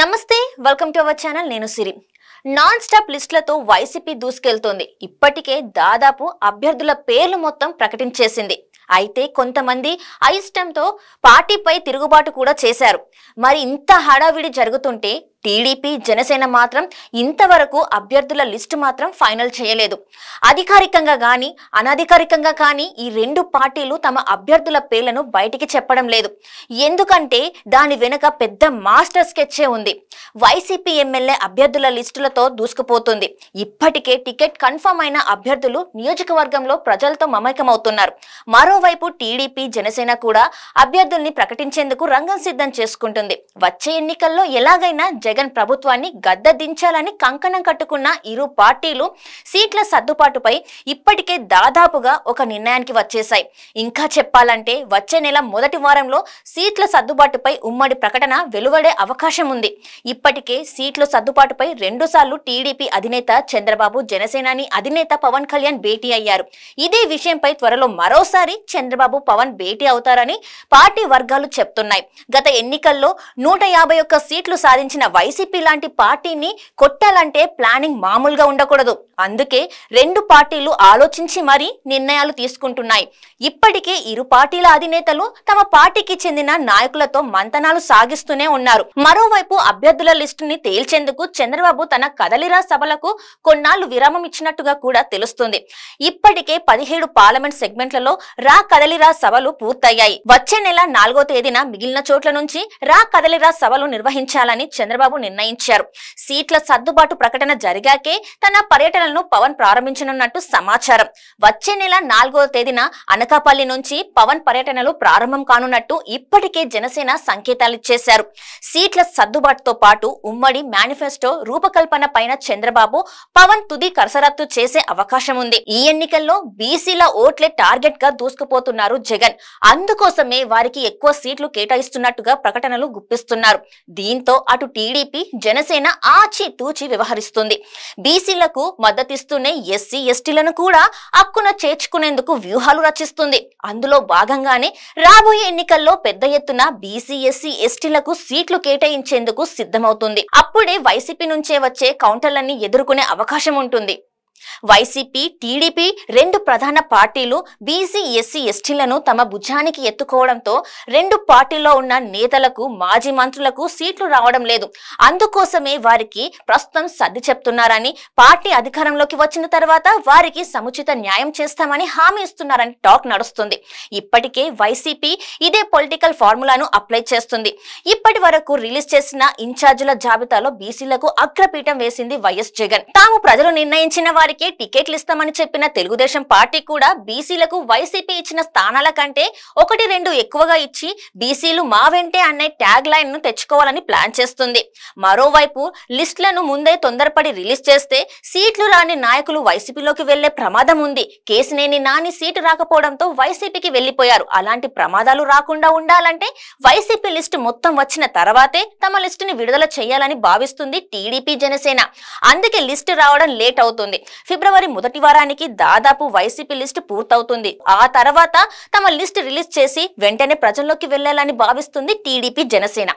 నమస్తే welcome to our channel నేను Siri non stop లిస్టులతో వైసీపీ దూసుకెళ్తోంది ఇప్పటికే దాదాపు అభ్యర్థుల పేర్లు మొత్తం ప్రకటించేసింది అయితే కొంతమంది అయిష్టంతో పార్టీపై తిరుగుబాటు కూడా చేశారు మరి ఇంత హడావిడి జరుగుతుంటే టీడీపీ జనసేన మాత్రం ఇంతవరకు అభ్యర్థుల లిస్టు మాత్రం ఫైనల్ చేయలేదు అధికారికంగా కానీ అనధికారికంగా కానీ ఈ రెండు పార్టీలు తమ అభ్యర్థుల పేర్లను బయటికి చెప్పడం లేదు ఎందుకంటే దాని వెనుక పెద్ద మాస్టర్ స్కెచ్చే ఉంది వైసీపీ ఎమ్మెల్యే అభ్యర్థుల లిస్టులతో దూసుకుపోతుంది ఇప్పటికే టికెట్ కన్ఫర్మ్ అయిన అభ్యర్థులు నియోజకవర్గంలో ప్రజలతో మమేకమవుతున్నారు మరోవైపు టీడీపీ జనసేన కూడా అభ్యర్థుల్ని ప్రకటించేందుకు రంగం సిద్ధం చేసుకుంటుంది వచ్చే ఎన్నికల్లో ఎలాగైనా జగన్ ప్రభుత్వాన్ని గద్దదించాలని కంకణం కట్టుకున్న ఇరు పార్టీలు సీట్ల సర్దుబాటుపై ఇప్పటికే దాదాపుగా ఒక నిర్ణయానికి వచ్చేశాయి ఇంకా చెప్పాలంటే వచ్చే నెల మొదటి వారంలో సీట్ల సర్దుబాటుపై ఉమ్మడి ప్రకటన వెలువడే అవకాశం ఉంది ఇప్పటికే సీట్ల సర్దుబాటుపై రెండు సార్లు టీడీపీ అధినేత చంద్రబాబు జనసేనాని అధినేత పవన్ కళ్యాణ్ భేటీ అయ్యారు ఇదే విషయంపై త్వరలో మరోసారి చంద్రబాబు పవన్ భేటీ అవుతారని పార్టీ వర్గాలు చెప్తున్నాయి గత ఎన్నికల్లో నూట యాభై ఒక్క సీట్లు సాధించిన వైసీపీ లాంటి పార్టీని కొట్టాలంటే ప్లానింగ్ మామూలుగా ఉండకూడదు అందుకే రెండు పార్టీలు ఆలోచించి మరీ నిర్ణయాలు తీసుకుంటున్నాయి ఇప్పటికే ఇరు పార్టీల అధినేతలు తమ పార్టీకి చెందిన నాయకులతో మంతనాలు సాగిస్తూనే ఉన్నారు మరోవైపు అభ్యర్థుల లిస్టుని తేల్చేందుకు చంద్రబాబు తన కదలిరా సభలకు కొన్నాళ్లు విరామం ఇచ్చినట్టుగా కూడా తెలుస్తుంది ఇప్పటికే పదిహేడు పార్లమెంట్ సెగ్మెంట్లలో రా కదలిరా సభలు పూర్తయ్యాయి వచ్చే నెల నాలుగో తేదీన మిగిలిన చోట్ల నుంచి రా కదలిరా సభలు నిర్వహించాలని చంద్రబాబు చంద్రబాబు నిర్ణయించారు సీట్ల సర్దుబాటు ప్రకటన జరిగాకే తన పర్యటనలను పవన్ ప్రారంభించనున్నట్టు సమాచారం వచ్చే నెల నాలుగో తేదీన అనకాపల్లి నుంచి పవన్ పర్యటనలు ప్రారంభం కానున్నట్టు ఇప్పటికే జనసేన సంకేతాలిచ్చేశారు సీట్ల సర్దుబాటుతో పాటు ఉమ్మడి మేనిఫెస్టో రూపకల్పన పైన చంద్రబాబు పవన్ తుది కరసరత్తు చేసే అవకాశం ఉంది ఈ ఎన్నికల్లో బీసీల ఓట్లే టార్గెట్ గా దూసుకుపోతున్నారు జగన్ అందుకోసమే వారికి ఎక్కువ సీట్లు కేటాయిస్తున్నట్టుగా ప్రకటనలు గుప్పిస్తున్నారు దీంతో అటు టీడీ టీడీపీ జనసేన ఆచితూచి వ్యవహరిస్తుంది బీసీలకు మద్దతిస్తూనే ఎస్సీ ఎస్టీలను కూడా అక్కున చేర్చుకునేందుకు వ్యూహాలు రచిస్తుంది అందులో భాగంగానే రాబోయే ఎన్నికల్లో పెద్ద ఎత్తున బీసీ ఎస్సీ ఎస్టీలకు సీట్లు కేటాయించేందుకు సిద్ధమవుతుంది అప్పుడే వైసీపీ నుంచే వచ్చే కౌంటర్లన్నీ ఎదుర్కొనే అవకాశం ఉంటుంది వైసీపీ టీడీపీ రెండు ప్రధాన పార్టీలు బీసీ ఎస్సీ ఎస్టీలను తమ భుజానికి ఎత్తుకోవడంతో రెండు పార్టీల్లో ఉన్న నేతలకు మాజీ మంత్రులకు సీట్లు రావడం లేదు అందుకోసమే వారికి ప్రస్తుతం సర్ది చెప్తున్నారని పార్టీ అధికారంలోకి వచ్చిన తర్వాత వారికి సముచిత న్యాయం చేస్తామని హామీ ఇస్తున్నారని టాక్ నడుస్తుంది ఇప్పటికే వైసీపీ ఇదే పొలిటికల్ ఫార్ములాను అప్లై చేస్తుంది ఇప్పటి వరకు రిలీజ్ చేసిన ఇన్ఛార్జీల జాబితాలో బీసీలకు అగ్రపీఠం వేసింది వైఎస్ జగన్ తాము ప్రజలు నిర్ణయించిన వారి వారికే టికెట్లు ఇస్తామని చెప్పిన తెలుగుదేశం పార్టీ కూడా బీసీలకు వైసీపీ ఇచ్చిన స్థానాల కంటే ఒకటి రెండు ఎక్కువగా ఇచ్చి బీసీలు మా వెంటే అనే ట్యాగ్ లైన్ ను తెచ్చుకోవాలని ప్లాన్ చేస్తుంది మరోవైపు లిస్టులను ముందే తొందరపడి రిలీజ్ చేస్తే సీట్లు రాని నాయకులు వైసీపీలోకి వెళ్లే ప్రమాదం ఉంది కేసునేని నాని సీటు రాకపోవడంతో వైసీపీకి వెళ్లిపోయారు అలాంటి ప్రమాదాలు రాకుండా ఉండాలంటే వైసీపీ లిస్టు మొత్తం వచ్చిన తర్వాతే తమ లిస్టుని విడుదల చేయాలని భావిస్తుంది టీడీపీ జనసేన అందుకే లిస్టు రావడం లేట్ అవుతుంది ఫిబ్రవరి మొదటి వారానికి దాదాపు వైసీపీ లిస్ట్ పూర్తవుతుంది ఆ తర్వాత తమ లిస్ట్ రిలీజ్ చేసి వెంటనే ప్రజల్లోకి వెళ్లాలని భావిస్తుంది టీడీపీ జనసేన